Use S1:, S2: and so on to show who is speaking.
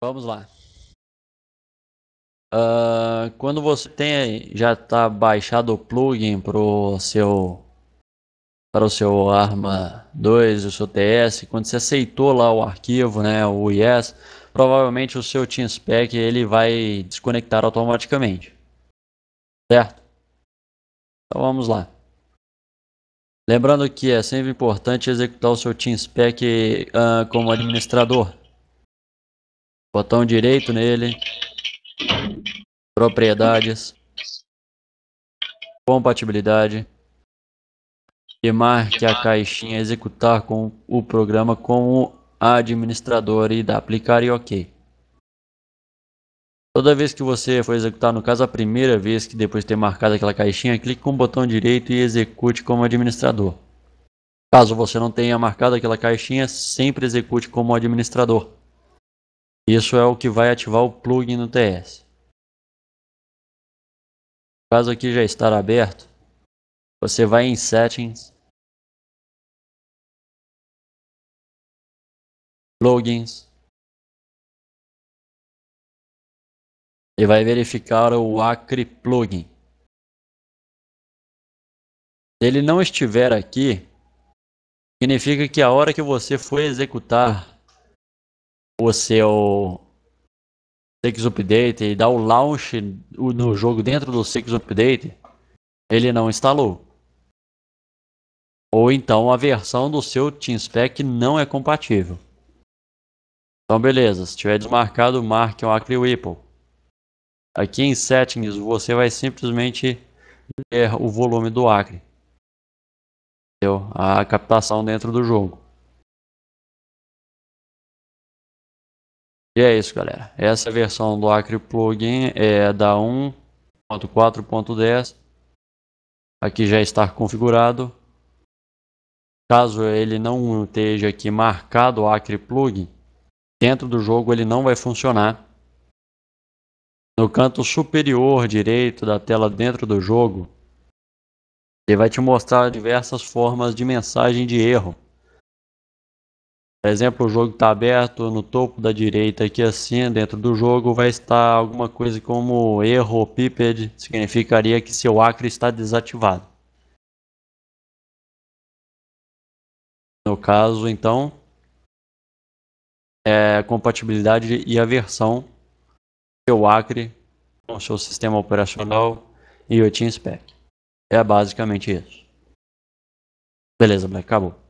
S1: Vamos lá.
S2: Uh, quando você tem já está baixado o plugin o seu para o seu Arma 2, o seu TS, quando você aceitou lá o arquivo, né, o IS, provavelmente o seu TeamSpec ele vai desconectar automaticamente. Certo? Então vamos lá. Lembrando que é sempre importante executar o seu TeamSpec uh, ah, como administrador. Botão direito nele. Propriedades. Compatibilidade. E marque a caixinha executar com o programa como administrador e dá aplicar e ok. Toda vez que você for executar, no caso a primeira vez que depois de ter marcado aquela caixinha, clique com o botão direito e execute como administrador. Caso você não tenha marcado aquela caixinha, sempre execute como administrador. Isso é o que vai ativar o plugin no TS.
S3: Caso aqui já estar aberto, você vai em Settings,
S1: Plugins e vai verificar o Acre Plugin.
S3: Se ele não estiver aqui,
S2: significa que a hora que você for executar é o seu Six Update e dar o launch no jogo dentro do Six Update, ele não instalou. Ou então a versão do seu TeamSpec não é compatível. Então beleza, se tiver desmarcado, marque o Acre Whipple. Aqui em Settings você vai simplesmente ler o volume do Acre. A
S1: captação
S3: dentro do jogo. E
S2: é isso, galera. Essa versão do Acre Plugin é da 1.4.10. Aqui já está configurado. Caso ele não esteja aqui marcado o Acre Plugin, dentro do jogo ele não vai funcionar. No canto superior direito da tela dentro do jogo, ele vai te mostrar diversas formas de mensagem de erro. Por exemplo, o jogo está aberto, no topo da direita aqui assim, dentro do jogo vai estar alguma coisa como erro piped, significaria que seu acre está desativado. No caso, então, é compatibilidade e a versão seu acre com o seu sistema operacional e o TeamSpec. É basicamente isso. Beleza, Black, acabou.